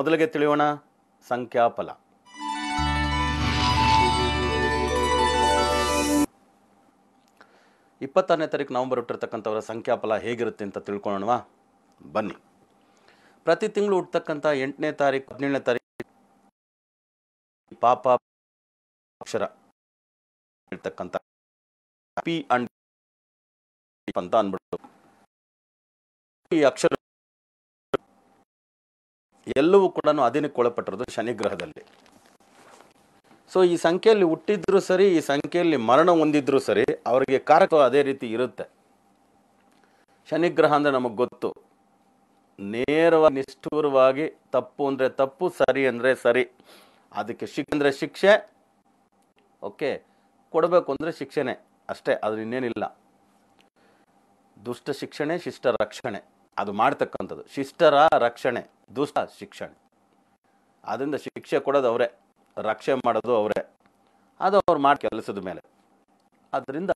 ಮೊದಲಿಗೆ ತಿಳಿಯೋಣ ಸಂಖ್ಯಾಫಲ ಇಪ್ಪತ್ತಾರನೇ ತಾರೀಕು ನವಂಬರ್ ಹುಟ್ಟಿರ್ತಕ್ಕಂಥವರ ಸಂಖ್ಯಾಫಲ ಹೇಗಿರುತ್ತೆ ಅಂತ ತಿಳ್ಕೊಳ್ಳೋಣವಾ ಬನ್ನಿ ಪ್ರತಿ ತಿಂಗಳು ಹುಟ್ಟತಕ್ಕಂಥ ಎಂಟನೇ ತಾರೀಕು ಹದಿನೇಳನೇ ತಾರೀಕು ಪಾಪ ಅಕ್ಷರ ಪಿ ಅಂಡ್ ಅಂತ ಈ ಅಕ್ಷರ ಎಲ್ಲವೂ ಕೂಡ ಒಳಪಟ್ಟಿರೋದು ಶನಿಗ್ರಹದಲ್ಲಿ ಸೊ ಈ ಸಂಖ್ಯೆಯಲ್ಲಿ ಹುಟ್ಟಿದ್ರೂ ಸರಿ ಈ ಸಂಖ್ಯೆಯಲ್ಲಿ ಮರಣ ಹೊಂದಿದ್ರೂ ಸರಿ ಅವರಿಗೆ ಕಾರಕ ಅದೇ ರೀತಿ ಇರುತ್ತೆ ಶನಿಗ್ರಹ ಅಂದರೆ ನಮಗೆ ಗೊತ್ತು ನೇರವಾಗಿ ನಿಷ್ಠೂರವಾಗಿ ತಪ್ಪು ಅಂದರೆ ತಪ್ಪು ಸರಿ ಅಂದರೆ ಸರಿ ಅದಕ್ಕೆ ಶಿಕ್ಷೆ ಅಂದರೆ ಶಿಕ್ಷೆ ಓಕೆ ಕೊಡಬೇಕು ಅಂದರೆ ಶಿಕ್ಷಣೆ ಅಷ್ಟೇ ಅದ್ರ ಇನ್ನೇನಿಲ್ಲ ದುಷ್ಟ ಶಿಕ್ಷಣೆ ಶಿಷ್ಟ ರಕ್ಷಣೆ ಅದು ಮಾಡ್ತಕ್ಕಂಥದ್ದು ಶಿಷ್ಟರ ರಕ್ಷಣೆ ದುಷ್ಟ ಶಿಕ್ಷಣ ಅದರಿಂದ ಶಿಕ್ಷೆ ಕೊಡೋದು ಅವರೇ ರಕ್ಷೆ ಮಾಡೋದು ಅವರೇ ಅದು ಅವ್ರು ಮಾಡಿ ಕೆಲಸದ ಮೇಲೆ ಆದ್ದರಿಂದ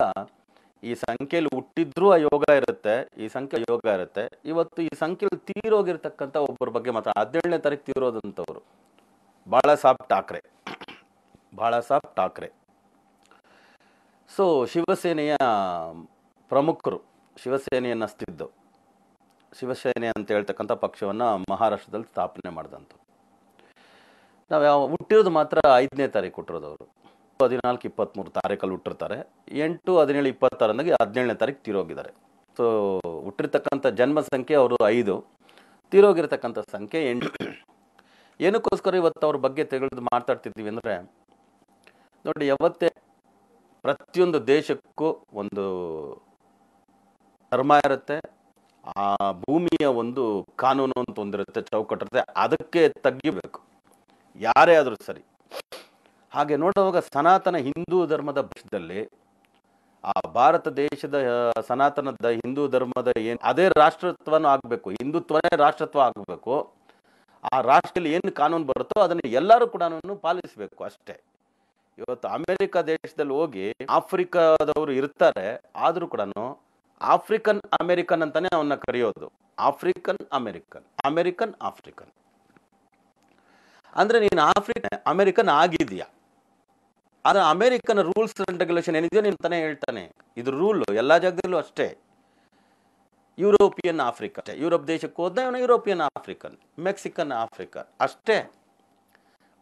ಈ ಸಂಖ್ಯೆಯಲ್ಲಿ ಹುಟ್ಟಿದ್ರೂ ಆ ಯೋಗ ಇರುತ್ತೆ ಈ ಸಂಖ್ಯೆ ಯೋಗ ಇರುತ್ತೆ ಇವತ್ತು ಈ ಸಂಖ್ಯೆಯಲ್ಲಿ ತೀರೋಗಿರ್ತಕ್ಕಂಥ ಒಬ್ಬರ ಬಗ್ಗೆ ಮಾತ್ರ ಹದಿನೇಳನೇ ತಾರೀಕು ತೀರೋದಂಥವ್ರು ಬಾಳ ಸಾಬ್ ಠಾಕ್ರೆ ಬಾಳ ಸಾಬ್ ಠಾಕ್ರೆ ಸೊ ಶಿವಸೇನೆಯ ಪ್ರಮುಖರು ಶಿವಸೇನೆಯನ್ನು ಅಸ್ತಿದ್ದು ಶಿವಸೇನೆ ಅಂತ ಹೇಳ್ತಕ್ಕಂಥ ಪಕ್ಷವನ್ನು ಮಹಾರಾಷ್ಟ್ರದಲ್ಲಿ ಸ್ಥಾಪನೆ ಮಾಡಿದಂಥ ನಾವು ಯಾವ ಹುಟ್ಟಿರೋದು ಮಾತ್ರ ಐದನೇ ತಾರೀಕು ಹುಟ್ಟಿರೋದು ಅವರು ಹದಿನಾಲ್ಕು ಇಪ್ಪತ್ತ್ಮೂರು ತಾರೀಕಲ್ಲಿ ಹುಟ್ಟಿರ್ತಾರೆ ಎಂಟು ಹದಿನೇಳು ಇಪ್ಪತ್ತಾರನಾಗೆ ಹದಿನೇಳನೇ ತಾರೀಕು ತೀರೋಗಿದ್ದಾರೆ ಸೊ ಹುಟ್ಟಿರ್ತಕ್ಕಂಥ ಜನ್ಮ ಸಂಖ್ಯೆ ಅವರು ಐದು ತೀರೋಗಿರ್ತಕ್ಕಂಥ ಸಂಖ್ಯೆ ಎಂಟು ಏನಕ್ಕೋಸ್ಕರ ಇವತ್ತು ಅವ್ರ ಬಗ್ಗೆ ತೆಗೆದು ಮಾತಾಡ್ತಿದ್ದೀವಿ ಅಂದರೆ ನೋಡಿ ಯಾವತ್ತೇ ಪ್ರತಿಯೊಂದು ದೇಶಕ್ಕೂ ಒಂದು ಧರ್ಮ ಇರುತ್ತೆ ಆ ಭೂಮಿಯ ಒಂದು ಕಾನೂನು ಅಂತ ಒಂದಿರುತ್ತೆ ಚೌಕಟ್ಟಿರುತ್ತೆ ಅದಕ್ಕೆ ತಗ್ಗಿಬೇಕು ಯಾರೇ ಆದರೂ ಸರಿ ಹಾಗೆ ನೋಡುವಾಗ ಸನಾತನ ಹಿಂದೂ ಧರ್ಮದ ಪಕ್ಷದಲ್ಲಿ ಆ ಭಾರತ ದೇಶದ ಸನಾತನದ ಹಿಂದೂ ಧರ್ಮದ ಏನು ಅದೇ ರಾಷ್ಟ್ರತ್ವನೂ ಆಗಬೇಕು ಹಿಂದುತ್ವನೇ ರಾಷ್ಟ್ರತ್ವ ಆಗಬೇಕು ಆ ರಾಷ್ಟ್ರದಲ್ಲಿ ಏನು ಕಾನೂನು ಬರುತ್ತೋ ಅದನ್ನು ಎಲ್ಲರೂ ಕೂಡ ಪಾಲಿಸಬೇಕು ಅಷ್ಟೇ ಇವತ್ತು ಅಮೆರಿಕ ದೇಶದಲ್ಲಿ ಹೋಗಿ ಆಫ್ರಿಕಾದವರು ಇರ್ತಾರೆ ಆದರೂ ಕೂಡ ಆಫ್ರಿಕನ್ ಅಮೆರಿಕನ್ ಅಂತಾನೆ ಅವನ್ನ ಕರೆಯೋದು ಆಫ್ರಿಕನ್ ಅಮೆರಿಕನ್ ಅಮೆರಿಕನ್ ಆಫ್ರಿಕನ್ ಅಂದ್ರೆ ನೀನು ಆಫ್ರಿಕನ್ ಅಮೆರಿಕನ್ ಆಗಿದ್ಯಾ ಆದರೆ ಅಮೆರಿಕನ್ ರೂಲ್ಸ್ ಆ್ಯಂಡ್ ರೆಗ್ಯುಲೇಷನ್ ಏನಿದೆಯೋ ನೀನು ತಾನೇ ಹೇಳ್ತಾನೆ ಇದು ರೂಲು ಎಲ್ಲ ಜಾಗದಲ್ಲೂ ಅಷ್ಟೇ ಯುರೋಪಿಯನ್ ಆಫ್ರಿಕಾ ಯುರೋಪ್ ದೇಶಕ್ಕೆ ಹೋದ ಇವನು ಯುರೋಪಿಯನ್ ಆಫ್ರಿಕನ್ ಮೆಕ್ಸಿಕನ್ ಆಫ್ರಿಕನ್ ಅಷ್ಟೇ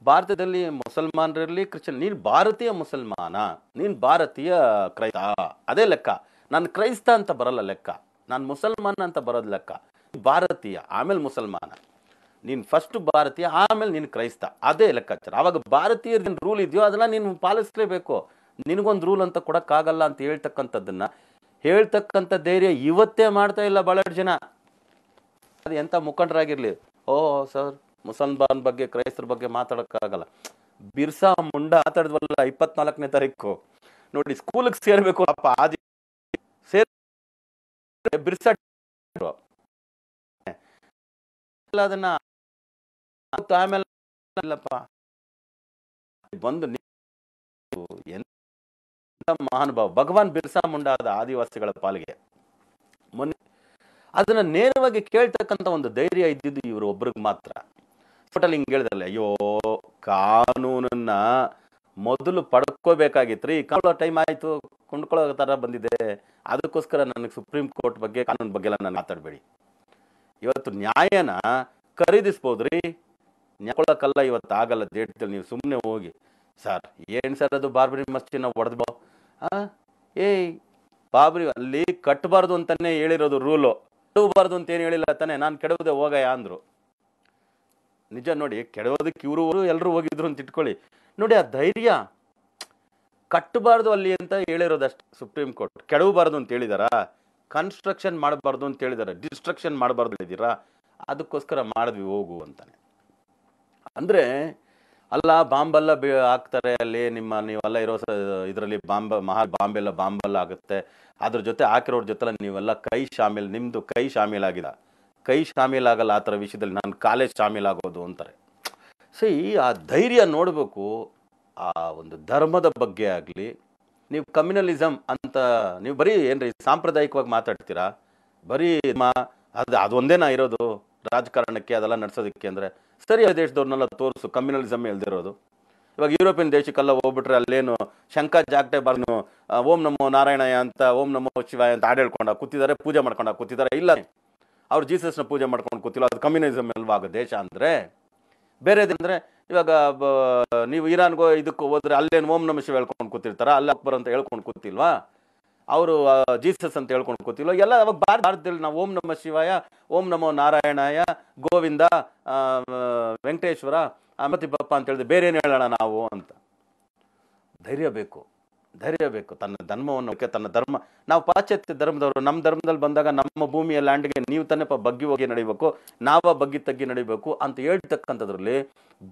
ಭಾರತದಲ್ಲಿ ಮುಸಲ್ಮಾನರಲ್ಲಿ ಕ್ರಿಶ್ಚಿಯನ್ ನೀನು ಭಾರತೀಯ ಮುಸಲ್ಮಾನ ನೀನು ಭಾರತೀಯ ಕ್ರೈಸ್ತ ಅದೇ ಲೆಕ್ಕ ನಾನು ಕ್ರೈಸ್ತ ಅಂತ ಬರಲ್ಲ ಲೆಕ್ಕ ನಾನು ಮುಸಲ್ಮಾನ್ ಅಂತ ಬರೋದು ಲೆಕ್ಕ ಭಾರತೀಯ ಆಮೇಲೆ ಮುಸಲ್ಮಾನ ನೀನು ಫಸ್ಟ್ ಭಾರತೀಯ ಆಮೇಲೆ ನೀನು ಕ್ರೈಸ್ತ ಅದೇ ಲೆಕ್ಕಾಚಾರ ಆವಾಗ ಭಾರತೀಯರ ರೂಲ್ ಇದೆಯೋ ಅದನ್ನ ನೀನು ಪಾಲಿಸಲೇಬೇಕು ನಿನಗೊಂದು ರೂಲ್ ಅಂತ ಕೊಡೋಕ್ಕಾಗಲ್ಲ ಅಂತ ಹೇಳ್ತಕ್ಕಂಥದ್ದನ್ನು ಹೇಳ್ತಕ್ಕಂಥ ಧೈರ್ಯ ಇವತ್ತೇ ಮಾಡ್ತಾ ಇಲ್ಲ ಬಹಳಷ್ಟು ಜನ ಅದು ಎಂಥ ಮುಖಂಡರಾಗಿರಲಿ ಓ ಸರ್ ಮುಸಲ್ಮಾನ್ ಬಗ್ಗೆ ಕ್ರೈಸ್ತರ ಬಗ್ಗೆ ಮಾತಾಡೋಕ್ಕಾಗಲ್ಲ ಬಿರ್ಸಾ ಮುಂಡ ಆತಾಡಿದ್ವಲ್ಲ ಇಪ್ಪತ್ನಾಲ್ಕನೇ ತಾರೀಕು ನೋಡಿ ಸ್ಕೂಲಿಗೆ ಸೇರಬೇಕು ಅಪ್ಪ ಆದಿ ಆಮೇಲೆ ಬಂದು ಮಹಾನುಭಾವ ಭಗವಾನ್ ಬಿರ್ಸಾ ಮುಂಡಾದ ಆದಿವಾಸಿಗಳ ಪಾಲಿಗೆ ಮೊನ್ನೆ ಅದನ್ನ ನೇರವಾಗಿ ಕೇಳ್ತಕ್ಕಂತ ಒಂದು ಧೈರ್ಯ ಇದ್ದಿದ್ದು ಇವರು ಒಬ್ರಿಗೆ ಮಾತ್ರ ಟೋಟಲ್ ಹಿಂಗೆ ಹೇಳಿದ್ರಲ್ಲ ಅಯ್ಯೋ ಕಾನೂನನ್ನ ಮೊದಲು ಪಡ್ಕೋಬೇಕಾಗಿತ್ತು ಈ ಕಾಲ ಟೈಮ್ ಆಯಿತು ಕೊಂಡ್ಕೊಳ್ಳೋ ಥರ ಬಂದಿದೆ ಅದಕ್ಕೋಸ್ಕರ ನನಗೆ ಸುಪ್ರೀಂ ಕೋರ್ಟ್ ಬಗ್ಗೆ ಕಾನೂನು ಬಗ್ಗೆ ನಾನು ಮಾತಾಡಬೇಡಿ ಇವತ್ತು ನ್ಯಾಯನ ಖರೀದಿಸ್ಬೋದು ರೀ ನ್ಯಾಯಕೊಳ್ಳೋಕ್ಕಲ್ಲ ಇವತ್ತು ಆಗಲ್ಲ ದೇಟ್ದಲ್ಲಿ ನೀವು ಸುಮ್ಮನೆ ಹೋಗಿ ಸರ್ ಏನು ಸರ್ ಅದು ಬಾಬ್ರಿ ನಾವು ಹೊಡೆದ್ಬೋ ಆ ಏಯ್ ಬಾಬ್ರಿ ಅಲ್ಲಿ ಕಟ್ಟಬಾರ್ದು ಅಂತಲೇ ಹೇಳಿರೋದು ರೂಲು ಕಟ್ಟಬಾರ್ದು ಅಂತ ಏನು ಹೇಳಿಲ್ಲ ತಾನೆ ನಾನು ಹೋಗ ಹೋಗಯ್ಯ ಅಂದರು ನಿಜ ನೋಡಿ ಕೆಡೋದಕ್ಕೆ ಇವರು ಎಲ್ಲರೂ ಹೋಗಿದ್ರು ಅಂತ ಇಟ್ಕೊಳ್ಳಿ ನೋಡಿ ಆ ಧೈರ್ಯ ಕಟ್ಟಬಾರ್ದು ಅಲ್ಲಿ ಅಂತ ಹೇಳಿರೋದಷ್ಟು ಸುಪ್ರೀಂ ಕೋರ್ಟ್ ಕೆಡವಬಾರ್ದು ಅಂತ ಹೇಳಿದಾರಾ ಕನ್ಸ್ಟ್ರಕ್ಷನ್ ಮಾಡಬಾರ್ದು ಅಂತ ಹೇಳಿದಾರೆ ಡಿಸ್ಟ್ರಕ್ಷನ್ ಮಾಡಬಾರ್ದು ಹೇಳಿದ್ದೀರಾ ಅದಕ್ಕೋಸ್ಕರ ಮಾಡಿದ್ವಿ ಹೋಗು ಅಂತಾನೆ ಅಂದರೆ ಅಲ್ಲ ಬಾಂಬೆಲ್ಲ ಬಿ ಹಾಕ್ತಾರೆ ಅಲ್ಲಿ ನಿಮ್ಮ ನೀವೆಲ್ಲ ಇರೋ ಇದರಲ್ಲಿ ಬಾಂಬ ಮಹಾ ಬಾಂಬೆಲ್ಲ ಬಾಂಬೆಲ್ಲ ಆಗುತ್ತೆ ಅದ್ರ ಜೊತೆ ಹಾಕಿರೋರ ಜೊತೆಲ್ಲ ನೀವೆಲ್ಲ ಕೈ ಶಾಮೀಲ್ ನಿಮ್ಮದು ಕೈ ಶಾಮೀಲಾಗಿಲ್ಲ ಕೈ ಶಾಮೀಲಾಗಲ್ಲ ಆ ಥರ ವಿಷಯದಲ್ಲಿ ನಾನು ಕಾಲೇಜ್ ಶಾಮೀಲಾಗೋದು ಅಂತಾರೆ ಸೊ ಈ ಆ ಧೈರ್ಯ ನೋಡಬೇಕು ಆ ಒಂದು ಧರ್ಮದ ಬಗ್ಗೆ ಆಗಲಿ ನೀವು ಕಮ್ಯುನಲಿಸಮ್ ಅಂತ ನೀವು ಬರೀ ಏನ್ರಿ ಸಾಂಪ್ರದಾಯಿಕವಾಗಿ ಮಾತಾಡ್ತೀರಾ ಬರೀ ಮಾ ಅದು ಅದೊಂದೇನಾ ಇರೋದು ರಾಜಕಾರಣಕ್ಕೆ ಅದೆಲ್ಲ ನಡೆಸೋದಕ್ಕೆ ಅಂದರೆ ಸರಿ ದೇಶದವ್ರನ್ನೆಲ್ಲ ತೋರಿಸು ಕಮ್ಯುನಲಿಸಮ್ ಎಲ್ದಿರೋದು ಇವಾಗ ಯುರೋಪಿಯನ್ ದೇಶಕ್ಕೆಲ್ಲ ಹೋಗ್ಬಿಟ್ರೆ ಅಲ್ಲೇನು ಶಂಕರ್ ಜಾಗ್ಟೆ ಬರ್ನು ಓಂ ನಮೋ ನಾರಾಯಣಯ ಅಂತ ಓಂ ನಮೋ ಶಿವಾಯ ಅಂತ ಆಡೇಳ್ಕೊಂಡು ಕೂತಿದ್ದಾರೆ ಪೂಜೆ ಮಾಡ್ಕೊಂಡು ಕೂತಿದ್ದಾರೆ ಇಲ್ಲ ಅವ್ರು ಜೀಸಸ್ನ ಪೂಜೆ ಮಾಡ್ಕೊಂಡು ಕೂತಿಲ್ಲ ಅದು ಕಮ್ಯುನಿಸಮ್ ಎಲ್ಲವಾಗ ದೇಶ ಅಂದರೆ ಬೇರೆದಂದರೆ ಇವಾಗ ನೀವು ಇರಾನ್ಗೋ ಇದಕ್ಕೆ ಹೋದ್ರೆ ಅಲ್ಲೇನು ಓಂ ನಮ ಹೇಳ್ಕೊಂಡು ಕೂತಿರ್ತಾರ ಅಲ್ಲಿ ಅಕ್ಬರ್ ಅಂತ ಹೇಳ್ಕೊಂಡು ಕೂತಿಲ್ವಾ ಅವರು ಜೀಸಸ್ ಅಂತ ಹೇಳ್ಕೊಂಡು ಕೂತಿಲ್ವಾ ಎಲ್ಲ ಅವಾಗ ಭಾರತದಲ್ಲಿ ನಾವು ಓಂ ನಮ ಶಿವಾಯ ಓಂ ನಮೋ ನಾರಾಯಣಾಯ ಗೋವಿಂದ ವೆಂಕಟೇಶ್ವರ ಬಪ್ಪ ಅಂತ ಹೇಳಿದ್ರೆ ಬೇರೆ ಏನು ಹೇಳೋಣ ನಾವು ಅಂತ ಧೈರ್ಯ ಬೇಕು ಧೈರ್ಯ ಬೇಕು ತನ್ನ ಧರ್ಮವನ್ನು ತನ್ನ ಧರ್ಮ ನಾವು ಪಾಶ್ಚಾತ್ಯ ಧರ್ಮದವರು ನಮ್ಮ ಧರ್ಮದಲ್ಲಿ ಬಂದಾಗ ನಮ್ಮ ಭೂಮಿಯ ಲ್ಯಾಂಡ್ಗೆ ನೀವು ತನ್ನಪ್ಪ ಬಗ್ಗಿ ಹೋಗಿ ನಡೀಬೇಕು ನಾವ ಬಗ್ಗಿ ತಗ್ಗಿ ನಡಿಬೇಕು ಅಂತ ಹೇಳ್ತಕ್ಕಂಥದ್ರಲ್ಲಿ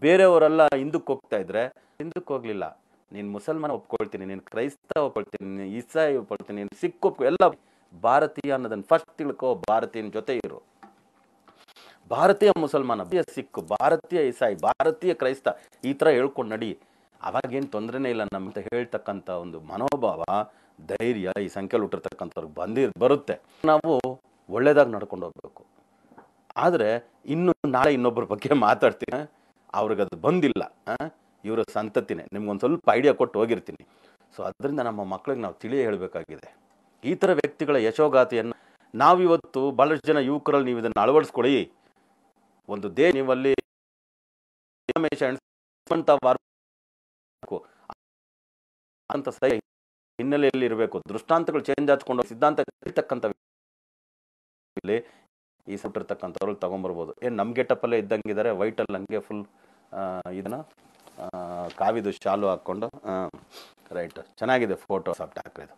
ಬೇರೆಯವರೆಲ್ಲ ಹಿಂದಕ್ಕೆ ಹೋಗ್ತಾ ಇದ್ರೆ ಹಿಂದಕ್ಕೆ ಹೋಗ್ಲಿಲ್ಲ ನೀನು ಮುಸಲ್ಮಾನ ಒಪ್ಕೊಳ್ತೀನಿ ನೀನು ಕ್ರೈಸ್ತ ಒಪ್ಕೊಳ್ತೀನಿ ನೀನು ಇಸಾಯಿ ಒಪ್ಕೊಳ್ತೀನಿ ನೀನು ಸಿಖ್ ಒಪ್ಕೊ ಎಲ್ಲ ಭಾರತೀಯ ಅನ್ನೋದನ್ನು ಫಸ್ಟ್ ತಿಳ್ಕೋ ಭಾರತೀಯನ ಜೊತೆ ಇರು ಭಾರತೀಯ ಮುಸಲ್ಮಾನ ಸಿಖ್ ಭಾರತೀಯ ಇಸಾಯಿ ಭಾರತೀಯ ಕ್ರೈಸ್ತ ಈ ತರ ಹೇಳ್ಕೊಂಡು ನಡಿ ಅವಾಗೇನು ತೊಂದರೆನೇ ಇಲ್ಲ ನಮ್ಮಂತ ಹೇಳ್ತಕ್ಕಂಥ ಒಂದು ಮನೋಭಾವ ಧೈರ್ಯ ಈ ಸಂಖ್ಯೆಯಲ್ಲಿ ಹುಟ್ಟಿರ್ತಕ್ಕಂಥವ್ರಿಗೆ ಬಂದಿ ಬರುತ್ತೆ ನಾವು ಒಳ್ಳೆಯದಾಗಿ ನಡ್ಕೊಂಡು ಹೋಗ್ಬೇಕು ಆದರೆ ಇನ್ನು ನಾಳೆ ಇನ್ನೊಬ್ಬರ ಬಗ್ಗೆ ಮಾತಾಡ್ತೀನಿ ಅವ್ರಿಗೆ ಅದು ಬಂದಿಲ್ಲ ಇವರ ಸಂತತಿನೇ ನಿಮ್ಗೊಂದು ಸ್ವಲ್ಪ ಐಡಿಯಾ ಕೊಟ್ಟು ಹೋಗಿರ್ತೀನಿ ಸೊ ಅದರಿಂದ ನಮ್ಮ ಮಕ್ಕಳಿಗೆ ನಾವು ತಿಳಿಯೇ ಹೇಳಬೇಕಾಗಿದೆ ಈ ಥರ ವ್ಯಕ್ತಿಗಳ ಯಶೋಗಾಥೆಯನ್ನು ನಾವಿವತ್ತು ಭಾಳಷ್ಟು ಜನ ಯುವಕರಲ್ಲಿ ನೀವು ಇದನ್ನು ಅಳವಡಿಸ್ಕೊಳ್ಳಿ ಒಂದು ದೇ ನೀವಲ್ಲಿ ಅಂತ ಸಹ ಹಿನ್ನೆಲೆಯಲ್ಲಿ ಇರಬೇಕು ದೃಷ್ಟಾಂತಗಳು ಚೇಂಜ್ ಹಚ್ಕೊಂಡು ಸಿದ್ಧಾಂತ ಇರ್ತಕ್ಕಂಥ ಈ ಸುಟ್ಟಿರ್ತಕ್ಕಂಥವ್ರಲ್ಲಿ ತೊಗೊಂಬರ್ಬೋದು ಏನು ನಮ್ಮ ಗೆಟಪ್ಪಲ್ಲೇ ಇದ್ದಂಗೆ ಇದ್ದಾರೆ ವೈಟಲ್ಲಿ ಹಂಗೆ ಫುಲ್ ಇದನ್ನು ಕಾವಿದು ಶಾಲು ಹಾಕ್ಕೊಂಡು ರೈಟ್ ಚೆನ್ನಾಗಿದೆ ಫೋಟೋ ಸಾಫ್ಟ್ ಹಾಕಿದು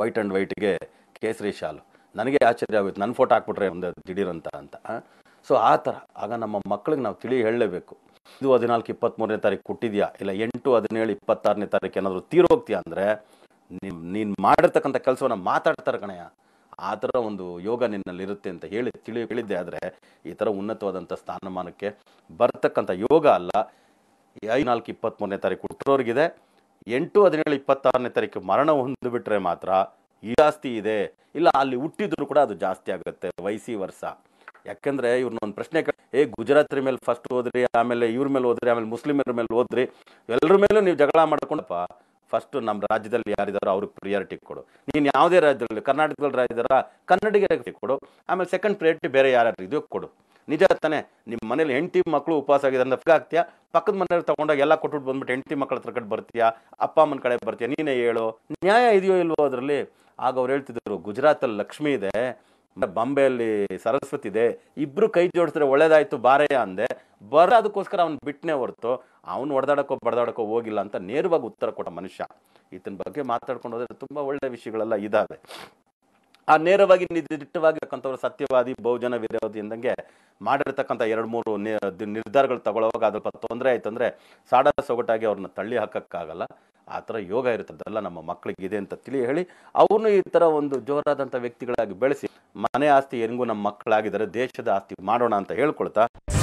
ವೈಟ್ ಆ್ಯಂಡ್ ವೈಟ್ಗೆ ಕೇಸರಿ ಶಾಲು ನನಗೆ ಆಶ್ಚರ್ಯ ಆಗುತ್ತೆ ನನ್ನ ಫೋಟೋ ಹಾಕ್ಬಿಟ್ರೆ ಒಂದು ದಿಢೀರಂತ ಅಂತ ಸೊ ಆ ಥರ ಆಗ ನಮ್ಮ ಮಕ್ಳಿಗೆ ನಾವು ತಿಳಿ ಹೇಳಲೇಬೇಕು ಇದು ಹದಿನಾಲ್ಕು ಇಪ್ಪತ್ತ್ಮೂರನೇ ತಾರೀಕು ಕೊಟ್ಟಿದ್ಯಾ ಇಲ್ಲ ಎಂಟು ಹದಿನೇಳು ಇಪ್ಪತ್ತಾರನೇ ತಾರೀಕು ಏನಾದರೂ ತೀರೋಗ್ತೀಯ ಅಂದರೆ ನಿಮ್ಮ ನೀನು ಮಾಡಿರ್ತಕ್ಕಂಥ ಕೆಲಸವನ್ನು ಮಾತಾಡ್ತಾರೆ ಕಣಯ್ಯ ಆ ಥರ ಒಂದು ಯೋಗ ನಿನ್ನಲ್ಲಿರುತ್ತೆ ಅಂತ ಹೇಳಿ ತಿಳಿ ಹೇಳಿದ್ದೆ ಆದರೆ ಈ ಥರ ಉನ್ನತವಾದಂಥ ಸ್ಥಾನಮಾನಕ್ಕೆ ಬರ್ತಕ್ಕಂಥ ಯೋಗ ಅಲ್ಲ ನಾಲ್ಕು ಇಪ್ಪತ್ತ್ಮೂರನೇ ತಾರೀಕು ಹುಟ್ಟೋರಿಗಿದೆ ಎಂಟು ಹದಿನೇಳು ಇಪ್ಪತ್ತಾರನೇ ತಾರೀಕು ಮರಣ ಹೊಂದಿಬಿಟ್ರೆ ಮಾತ್ರ ಈ ಜಾಸ್ತಿ ಇದೆ ಇಲ್ಲ ಅಲ್ಲಿ ಹುಟ್ಟಿದ್ರು ಕೂಡ ಅದು ಜಾಸ್ತಿ ಆಗುತ್ತೆ ವಯಸ್ಸಿ ವರ್ಷ ಯಾಕಂದ್ರೆ ಇವ್ರನ್ನೊಂದು ಒಂದು ಪ್ರಶ್ನೆ ಏ ಗುಜರಾತ್ರಿ ಮೇಲೆ ಫಸ್ಟ್ ಹೋದ್ರಿ ಆಮೇಲೆ ಇವ್ರ ಮೇಲೆ ಹೋದ್ರಿ ಆಮೇಲೆ ಮುಸ್ಲಿಮರ ಮೇಲೆ ಹೋದ್ರಿ ಎಲ್ಲರ ಮೇಲೂ ನೀವು ಜಗಳ ಮಾಡ್ಕೊಂಡಪ್ಪ ಫಸ್ಟ್ ನಮ್ಮ ರಾಜ್ಯದಲ್ಲಿ ಯಾರಿದ್ದಾರೋ ಅವ್ರಿಗೆ ಪ್ರಿಯಾರಿಟಿ ಕೊಡು ನೀನು ಯಾವುದೇ ರಾಜ್ಯದಲ್ಲಿ ಕರ್ನಾಟಕದಲ್ಲಿ ರಾಜ್ಯದಾರ ಕನ್ನಡಿಗರಿಗೆ ಕೊಡು ಆಮೇಲೆ ಸೆಕೆಂಡ್ ಪ್ರಿಯಾರಿಟಿ ಬೇರೆ ಯಾರು ಇದಕ್ಕೆ ಕೊಡು ನಿಜ ತಾನೆ ನಿಮ್ಮ ಮನೇಲಿ ಹೆಂಡತಿ ಮಕ್ಕಳು ಉಪವಾಸ ಆಗಿದೆ ಅಂದ್ರೆ ಆಗ್ತೀಯಾ ಪಕ್ಕದ ಮನೆಯವ್ರು ತಗೊಂಡಾಗ ಎಲ್ಲ ಕೊಟ್ಟು ಬಂದ್ಬಿಟ್ಟು ಹೆಂಡತಿ ಮಕ್ಕಳ ಹತ್ರ ಕಡೆ ಬರ್ತೀಯಾ ಅಪ್ಪ ಅಮ್ಮನ ಕಡೆ ಬರ್ತೀಯಾ ನೀನೇ ಹೇಳು ನ್ಯಾಯ ಇದೆಯೋ ಇಲ್ವೋ ಅದರಲ್ಲಿ ಆಗ ಅವ್ರು ಹೇಳ್ತಿದ್ರು ಗುಜರಾತಲ್ಲಿ ಲಕ್ಷ್ಮಿ ಇದೆ ಬಾಂಬೆಯಲ್ಲಿ ಸರಸ್ವತಿ ಇದೆ ಇಬ್ರು ಕೈ ಜೋಡಿಸಿದ್ರೆ ಒಳ್ಳೇದಾಯ್ತು ಬಾರಯ್ಯ ಅಂದೆ ಬರ ಅದಕ್ಕೋಸ್ಕರ ಅವ್ನು ಬಿಟ್ಟನೆ ಹೊರತು ಅವ್ನು ಹೊಡೆದಾಡಕ್ಕೋ ಬಡ್ದಾಡಕ್ಕೋ ಹೋಗಿಲ್ಲ ಅಂತ ನೇರವಾಗಿ ಉತ್ತರ ಕೊಟ್ಟ ಮನುಷ್ಯ ಈತನ ಬಗ್ಗೆ ಮಾತಾಡ್ಕೊಂಡು ಹೋದ್ರೆ ತುಂಬ ಒಳ್ಳೆ ವಿಷಯಗಳೆಲ್ಲ ಇದಾವೆ ಆ ನೇರವಾಗಿ ನಿರ್ದಿಷ್ಟವಾಗಿರ್ತಕ್ಕಂಥವ್ರು ಸತ್ಯವಾದಿ ಬಹುಜನ ವಿರೋಧಿ ಎಂದಂಗೆ ಮಾಡಿರ್ತಕ್ಕಂಥ ಎರಡು ಮೂರು ನಿರ್ಧಾರಗಳು ತಗೊಳ್ಳೋವಾಗ ಅದ್ರ ತೊಂದರೆ ಆಯ್ತು ಅಂದರೆ ಸಾಡ ಸೊಗಟಾಗಿ ಅವ್ರನ್ನ ತಳ್ಳಿ ಹಾಕೋಕ್ಕಾಗಲ್ಲ ಆ ಥರ ಯೋಗ ಇರುತ್ತದಲ್ಲ ನಮ್ಮ ಮಕ್ಕಳಿಗೆ ಇದೆ ಅಂತ ತಿಳಿ ಹೇಳಿ ಅವ್ರನ್ನೂ ಈ ಥರ ಒಂದು ಜೋರಾದಂಥ ವ್ಯಕ್ತಿಗಳಾಗಿ ಬೆಳೆಸಿ ಮನೆ ಆಸ್ತಿ ಹೆಂಗೂ ನಮ್ಮ ಮಕ್ಕಳಾಗಿದ್ದಾರೆ ದೇಶದ ಆಸ್ತಿ ಮಾಡೋಣ ಅಂತ ಹೇಳ್ಕೊಳ್ತಾ